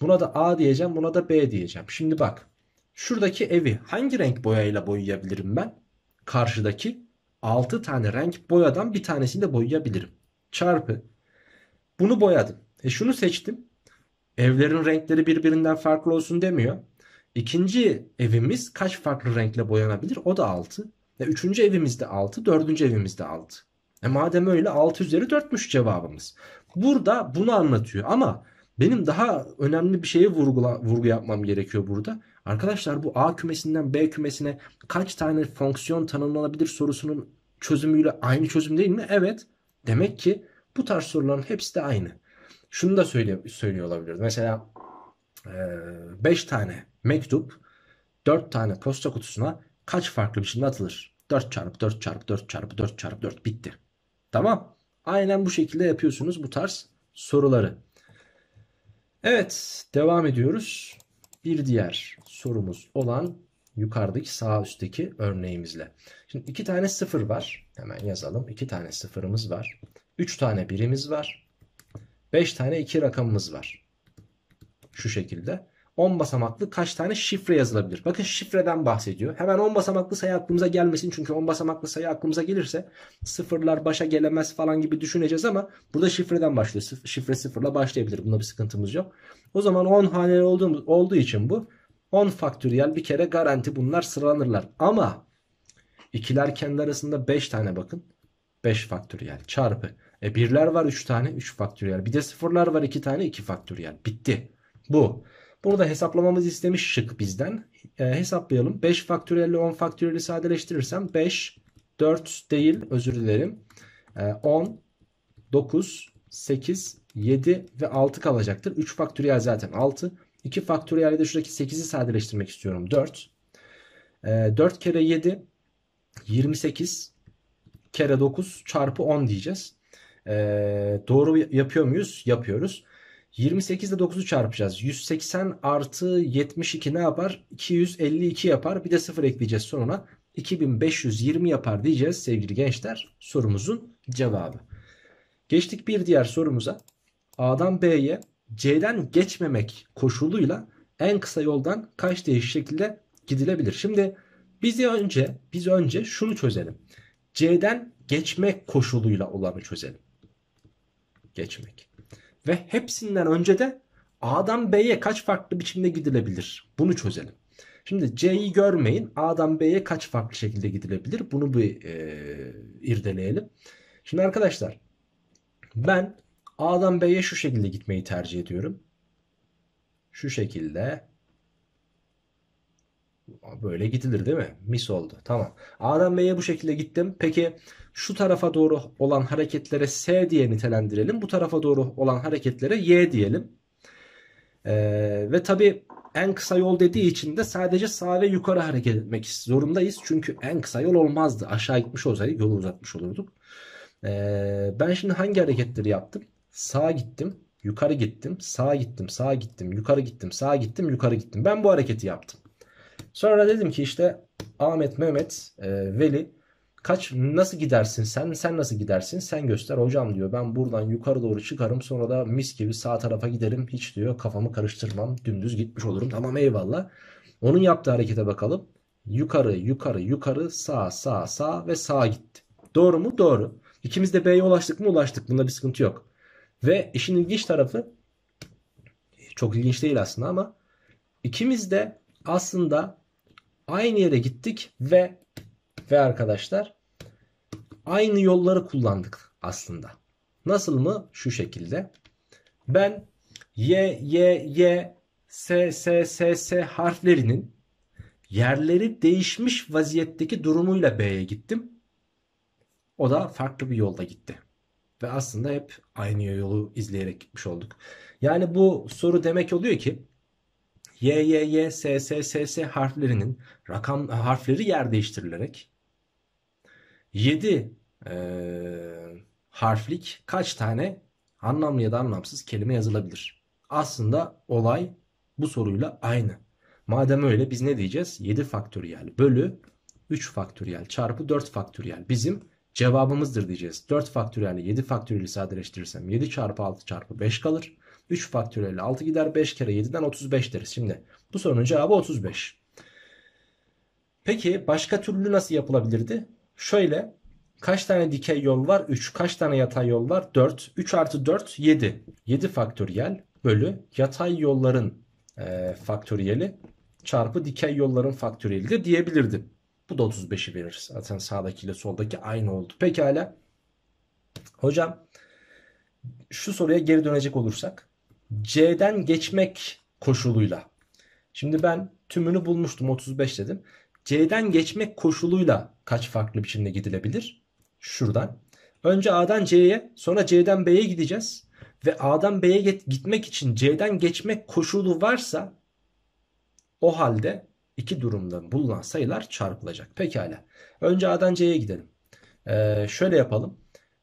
A: Buna da A diyeceğim, buna da B diyeceğim. Şimdi bak. Şuradaki evi hangi renk boyayla boyayabilirim ben? Karşıdaki 6 tane renk boyadan bir tanesini de boyayabilirim. Çarpı. Bunu boyadım. E şunu seçtim. Evlerin renkleri birbirinden farklı olsun demiyor. İkinci evimiz kaç farklı renkle boyanabilir? O da 6. E, üçüncü evimizde 6, dördüncü evimizde 6. E madem öyle 6 üzeri 4'müş cevabımız. Burada bunu anlatıyor ama benim daha önemli bir şeye vurgula, vurgu yapmam gerekiyor burada. Arkadaşlar bu A kümesinden B kümesine kaç tane fonksiyon tanımlanabilir sorusunun çözümüyle aynı çözüm değil mi? Evet. Demek ki bu tarz soruların hepsi de aynı. Şunu da söyle, söylüyor olabilir. Mesela 5 e, tane mektup 4 tane posta kutusuna kaç farklı biçimde atılır? 4 çarpı 4 çarpı 4 çarpı 4 çarpı 4 bitti. Tamam. Aynen bu şekilde yapıyorsunuz bu tarz soruları. Evet devam ediyoruz. Bir diğer sorumuz olan yukarıdaki sağ üstteki örneğimizle. Şimdi iki tane sıfır var. Hemen yazalım. İki tane sıfırımız var. Üç tane birimiz var. Beş tane iki rakamımız var. Şu şekilde. 10 basamaklı kaç tane şifre yazılabilir? Bakın şifreden bahsediyor. Hemen 10 basamaklı sayı aklımıza gelmesin. Çünkü 10 basamaklı sayı aklımıza gelirse sıfırlar başa gelemez falan gibi düşüneceğiz ama burada şifreden başlıyor. şifre sıfırla başlayabilir. Bunda bir sıkıntımız yok. O zaman 10 haneli olduğumuz, olduğu için bu 10 faktöriyel bir kere garanti bunlar sıralanırlar. Ama ikiler kendi arasında 5 tane bakın. 5 faktöriyel çarpı. E birler var 3 tane 3 faktöriyel. Bir de sıfırlar var 2 tane 2 faktöriyel. Bitti. Bu. Burada hesaplamamız istemiş şık bizden. E, hesaplayalım. 5 faktöriyeli 10 faktöriyeli sadeleştirirsem 5, 4 değil özür dilerim. E, 10, 9, 8, 7 ve 6 kalacaktır. 3 faktöriyel zaten 6. 2 faktöriyel de şuradaki 8'i sadeleştirmek istiyorum. 4. E, 4 kere 7 28 kere 9 çarpı 10 diyeceğiz. E, doğru yapıyor muyuz? Yapıyoruz. 28 ile 9'u çarpacağız. 180 artı 72 ne yapar? 252 yapar. Bir de 0 ekleyeceğiz sonuna. 2520 yapar diyeceğiz sevgili gençler. Sorumuzun cevabı. Geçtik bir diğer sorumuza. A'dan B'ye C'den geçmemek koşuluyla en kısa yoldan kaç değişik şekilde gidilebilir? Şimdi biz önce biz önce şunu çözelim. C'den geçmek koşuluyla olanı çözelim. Geçmek ve hepsinden önce de A'dan B'ye kaç farklı biçimde gidilebilir? Bunu çözelim. Şimdi C'yi görmeyin. A'dan B'ye kaç farklı şekilde gidilebilir? Bunu bir e, irdeleyelim. Şimdi arkadaşlar ben A'dan B'ye şu şekilde gitmeyi tercih ediyorum. Şu şekilde Böyle gidilir değil mi? Mis oldu. Tamam. A'dan B'ye bu şekilde gittim. Peki şu tarafa doğru olan hareketlere S diye nitelendirelim. Bu tarafa doğru olan hareketlere Y diyelim. Ee, ve tabi en kısa yol dediği için de sadece sağ ve yukarı hareket etmek zorundayız. Çünkü en kısa yol olmazdı. Aşağı gitmiş olsaydı yolu uzatmış olurduk. Ee, ben şimdi hangi hareketleri yaptım? Sağa gittim, yukarı gittim, sağa gittim, sağa gittim, yukarı gittim, sağa gittim, yukarı gittim. Ben bu hareketi yaptım. Sonra dedim ki işte Ahmet, Mehmet, e, Veli kaç nasıl gidersin sen sen nasıl gidersin sen göster hocam diyor ben buradan yukarı doğru çıkarım sonra da mis gibi sağ tarafa giderim hiç diyor kafamı karıştırmam dümdüz gitmiş olurum tamam eyvallah onun yaptığı harekete bakalım yukarı yukarı yukarı sağ sağ sağ ve sağ gitti doğru mu doğru İkimiz de B'ye ulaştık mı ulaştık bunda bir sıkıntı yok ve işin ilginç tarafı çok ilginç değil aslında ama ikimiz de aslında aynı yere gittik ve ve arkadaşlar aynı yolları kullandık aslında. Nasıl mı? Şu şekilde. Ben Y, Y, Y, S, S, S, S harflerinin yerleri değişmiş vaziyetteki durumuyla B'ye gittim. O da farklı bir yolda gitti. Ve aslında hep aynı yolu izleyerek gitmiş olduk. Yani bu soru demek oluyor ki Y, Y, Y, S, S, S, S harflerinin rakam harfleri yer değiştirilerek 7 e, harflik kaç tane anlamlı ya da anlamsız kelime yazılabilir? Aslında olay bu soruyla aynı. Madem öyle biz ne diyeceğiz? 7 faktöriyel bölü 3 faktöriyel çarpı 4 faktöriyel bizim cevabımızdır diyeceğiz. 4 faktöriyel ile 7 faktöriyeli sadeleştirirsem 7 çarpı 6 çarpı 5 kalır. 3 faktöriyel 6 gider 5 kere 7'den 35 deriz. Şimdi bu sorunun cevabı 35. Peki başka türlü nasıl yapılabilirdi? Şöyle kaç tane dikey yol var? 3. Kaç tane yatay yol var? 4. 3 artı 4 7. 7 faktöriyel bölü yatay yolların e, faktöriyeli çarpı dikey yolların faktöriyeli de diyebilirdim. Bu da 35'i verir. Zaten sağdaki ile soldaki aynı oldu. Pekala. Hocam şu soruya geri dönecek olursak C'den geçmek koşuluyla. Şimdi ben tümünü bulmuştum 35 dedim. C'den geçmek koşuluyla kaç farklı biçimde gidilebilir? Şuradan. Önce A'dan C'ye sonra C'den B'ye gideceğiz. Ve A'dan B'ye gitmek için C'den geçmek koşulu varsa o halde iki durumda bulunan sayılar çarpılacak. Pekala. Önce A'dan C'ye gidelim. Ee, şöyle yapalım.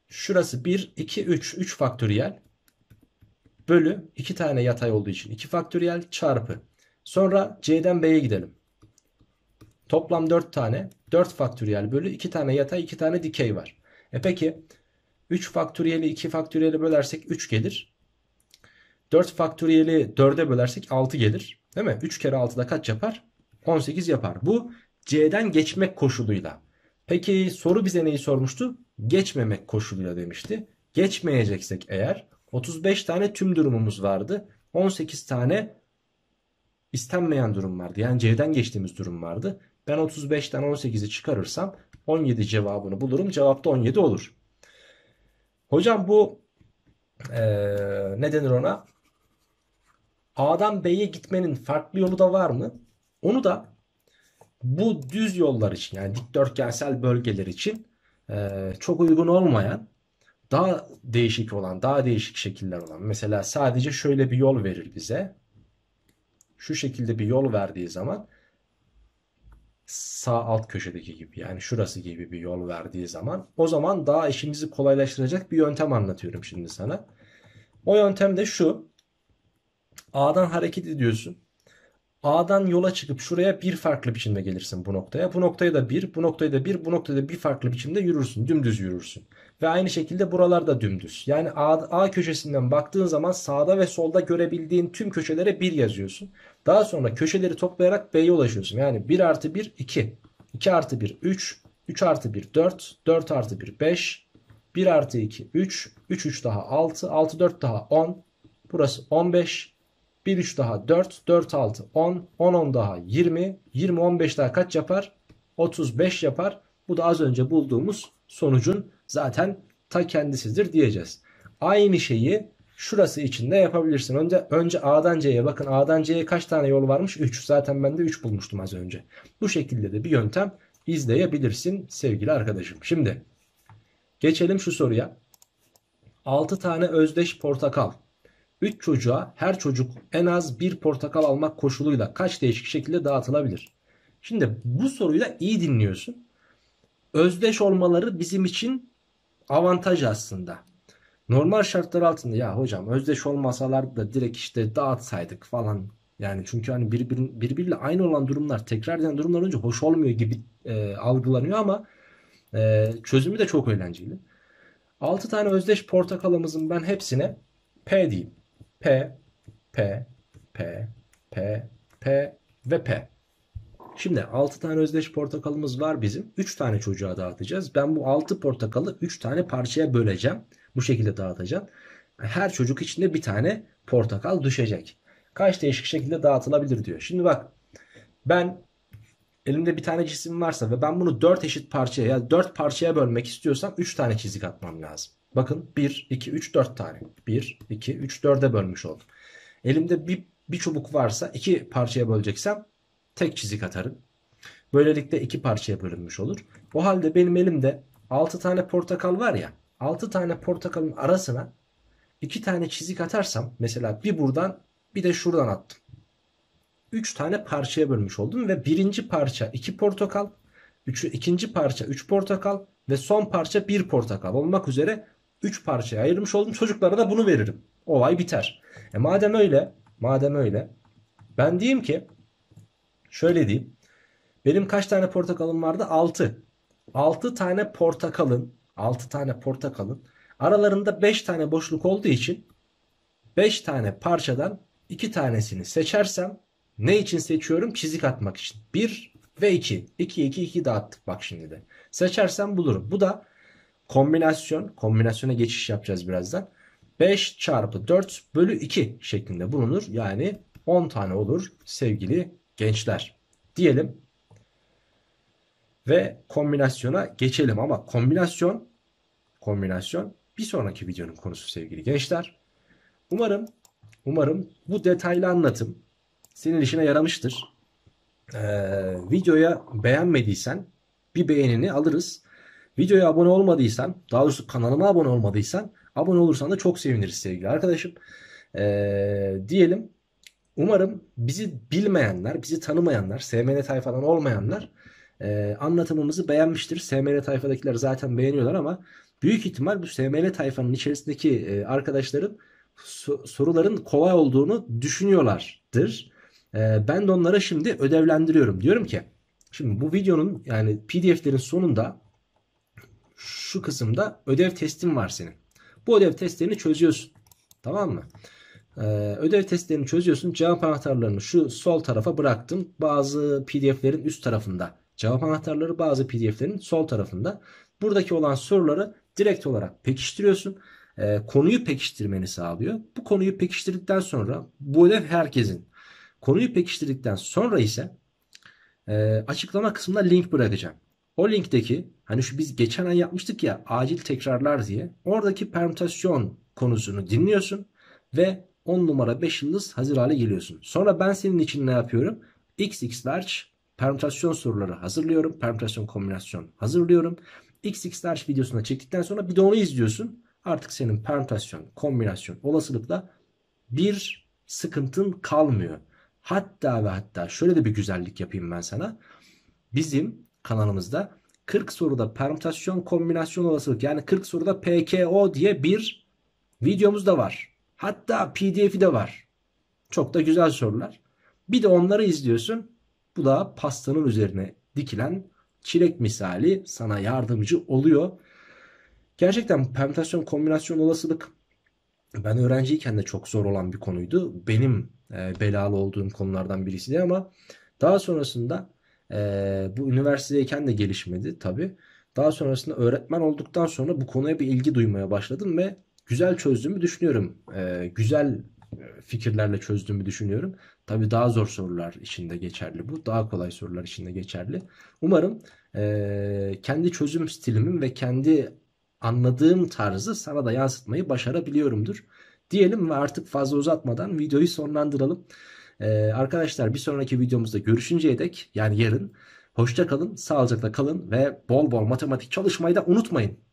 A: Şurası 1, 2, 3. 3 faktöriyel bölü 2 tane yatay olduğu için 2 faktöriyel çarpı. Sonra C'den B'ye gidelim. Toplam 4 tane 4 faktöriyel bölü 2 tane yatay 2 tane dikey var. E peki 3 faktöriyeli 2 faktöriyeli bölersek 3 gelir. 4 faktöriyeli 4'e bölersek 6 gelir. Değil mi? 3 kere 6'da kaç yapar? 18 yapar. Bu C'den geçmek koşuluyla. Peki soru bize neyi sormuştu? Geçmemek koşuluyla demişti. Geçmeyeceksek eğer 35 tane tüm durumumuz vardı. 18 tane istenmeyen durum vardı. Yani C'den geçtiğimiz durum vardı. Ben 35'ten 18'i çıkarırsam 17 cevabını bulurum. Cevap da 17 olur. Hocam bu ee, ne denir ona? A'dan B'ye gitmenin farklı yolu da var mı? Onu da bu düz yollar için yani dikdörtgensel bölgeler için e, çok uygun olmayan daha değişik olan, daha değişik şekiller olan. Mesela sadece şöyle bir yol verir bize. Şu şekilde bir yol verdiği zaman sağ alt köşedeki gibi yani şurası gibi bir yol verdiği zaman o zaman daha işimizi kolaylaştıracak bir yöntem anlatıyorum şimdi sana. O yöntem de şu. A'dan hareket ediyorsun. A'dan yola çıkıp şuraya bir farklı biçimde gelirsin bu noktaya. Bu noktaya da bir, bu noktaya da bir, bu noktaya da bir farklı biçimde yürürsün. Dümdüz yürürsün. Ve aynı şekilde buralarda dümdüz. Yani A, A köşesinden baktığın zaman sağda ve solda görebildiğin tüm köşelere 1 yazıyorsun. Daha sonra köşeleri toplayarak B'ye ulaşıyorsun. Yani 1 artı 1 2. 2 artı 1 3. 3 artı 1 4. 4 artı 1 5. 1 artı 2 3. 3 3 daha 6. 6 4 daha 10. Burası 15. 1 3 daha 4, 4 6 10, 10 10 daha 20, 20 15 daha kaç yapar? 35 yapar. Bu da az önce bulduğumuz sonucun zaten ta kendisidir diyeceğiz. Aynı şeyi şurası için de yapabilirsin. Önce, önce A'dan C'ye bakın A'dan C'ye kaç tane yol varmış? 3. Zaten ben de 3 bulmuştum az önce. Bu şekilde de bir yöntem izleyebilirsin sevgili arkadaşım. Şimdi geçelim şu soruya. 6 tane özdeş portakal 3 çocuğa her çocuk en az bir portakal almak koşuluyla kaç değişik şekilde dağıtılabilir? Şimdi bu soruyu da iyi dinliyorsun. Özdeş olmaları bizim için avantaj aslında. Normal şartlar altında ya hocam özdeş olmasalar da direkt işte dağıtsaydık falan. Yani çünkü hani birbirin, birbiriyle aynı olan durumlar tekrar eden durumlar önce hoş olmuyor gibi e, algılanıyor ama e, çözümü de çok eğlenceli. 6 tane özdeş portakalımızın ben hepsine P diyeyim. P, P, P, P, P ve P. Şimdi 6 tane özdeş portakalımız var bizim. 3 tane çocuğa dağıtacağız. Ben bu 6 portakalı 3 tane parçaya böleceğim. Bu şekilde dağıtacağım. Her çocuk içinde bir tane portakal düşecek. Kaç değişik şekilde dağıtılabilir diyor. Şimdi bak ben elimde bir tane cisim varsa ve ben bunu 4 eşit parçaya ya yani 4 parçaya bölmek istiyorsam 3 tane çizik atmam lazım. Bakın 1, 2, 3, 4 tane. 1, 2, 3, 4'e bölmüş oldum. Elimde bir, bir çubuk varsa iki parçaya böleceksem tek çizik atarım. Böylelikle iki parçaya bölünmüş olur. O halde benim elimde 6 tane portakal var ya 6 tane portakalın arasına 2 tane çizik atarsam mesela bir buradan bir de şuradan attım. 3 tane parçaya bölmüş oldum ve birinci parça 2 portakal, üçü, ikinci parça 3 portakal ve son parça 1 portakal olmak üzere 3 parçaya ayırmış oldum. Çocuklara da bunu veririm. Olay biter. E madem öyle, madem öyle ben diyeyim ki şöyle diyeyim. Benim kaç tane portakalım vardı? 6. 6 tane portakalın 6 tane portakalın aralarında 5 tane boşluk olduğu için 5 tane parçadan 2 tanesini seçersem ne için seçiyorum? Çizik atmak için. 1 ve 2. 2 2 2 dağıttık bak şimdi de. Seçersem bulurum. Bu da kombinasyon kombinasyona geçiş yapacağız birazdan. 5 çarpı 4 bölü 2 şeklinde bulunur. Yani 10 tane olur sevgili gençler diyelim. Ve kombinasyona geçelim ama kombinasyon kombinasyon bir sonraki videonun konusu sevgili gençler. Umarım umarım bu detaylı anlatım senin işine yaramıştır. Ee, videoya beğenmediysen bir beğenini alırız. Videoya abone olmadıysan, daha doğrusu kanalıma abone olmadıysan abone olursan da çok seviniriz sevgili arkadaşım. Ee, diyelim umarım bizi bilmeyenler, bizi tanımayanlar, SMN tayfadan olmayanlar e, anlatımımızı beğenmiştir. SMN tayfadakiler zaten beğeniyorlar ama büyük ihtimal bu SMN tayfanın içerisindeki e, arkadaşların so soruların kolay olduğunu düşünüyorlardır. E, ben de onlara şimdi ödevlendiriyorum. Diyorum ki şimdi bu videonun yani pdf'lerin sonunda şu kısımda ödev testin var senin. Bu ödev testlerini çözüyorsun. Tamam mı? Ee, ödev testlerini çözüyorsun. Cevap anahtarlarını şu sol tarafa bıraktım. Bazı pdf'lerin üst tarafında. Cevap anahtarları bazı pdf'lerin sol tarafında. Buradaki olan soruları direkt olarak pekiştiriyorsun. Ee, konuyu pekiştirmeni sağlıyor. Bu konuyu pekiştirdikten sonra bu ödev herkesin. Konuyu pekiştirdikten sonra ise e, açıklama kısmına link bırakacağım. Holding'deki hani şu biz geçen ay yapmıştık ya acil tekrarlar diye oradaki permütasyon konusunu dinliyorsun ve 10 numara 5 yıldız hazır hale geliyorsun. Sonra ben senin için ne yapıyorum? XX large permütasyon soruları hazırlıyorum. Permütasyon kombinasyon hazırlıyorum. XX large videosuna çektikten sonra bir de onu izliyorsun. Artık senin permütasyon, kombinasyon olasılıkla bir sıkıntın kalmıyor. Hatta ve hatta şöyle de bir güzellik yapayım ben sana. Bizim kanalımızda 40 soruda permütasyon kombinasyon olasılık yani 40 soruda PKO diye bir videomuz da var. Hatta PDF'i de var. Çok da güzel sorular. Bir de onları izliyorsun. Bu da pastanın üzerine dikilen çilek misali sana yardımcı oluyor. Gerçekten permütasyon kombinasyon olasılık ben öğrenciyken de çok zor olan bir konuydu. Benim e, belalı olduğum konulardan birisi de ama daha sonrasında ee, bu üniversitedeyken de gelişmedi tabi. Daha sonrasında öğretmen olduktan sonra bu konuya bir ilgi duymaya başladım ve güzel çözdüğümü düşünüyorum. Ee, güzel e, fikirlerle çözdüğümü düşünüyorum. Tabi daha zor sorular içinde geçerli bu. Daha kolay sorular içinde geçerli. Umarım e, kendi çözüm stilimin ve kendi anladığım tarzı sana da yansıtmayı başarabiliyorumdur. Diyelim ve artık fazla uzatmadan videoyu sonlandıralım. Ee, arkadaşlar bir sonraki videomuzda görüşünceye dek yani yarın hoşça kalın, sağlıcakla kalın ve bol bol matematik çalışmayı da unutmayın.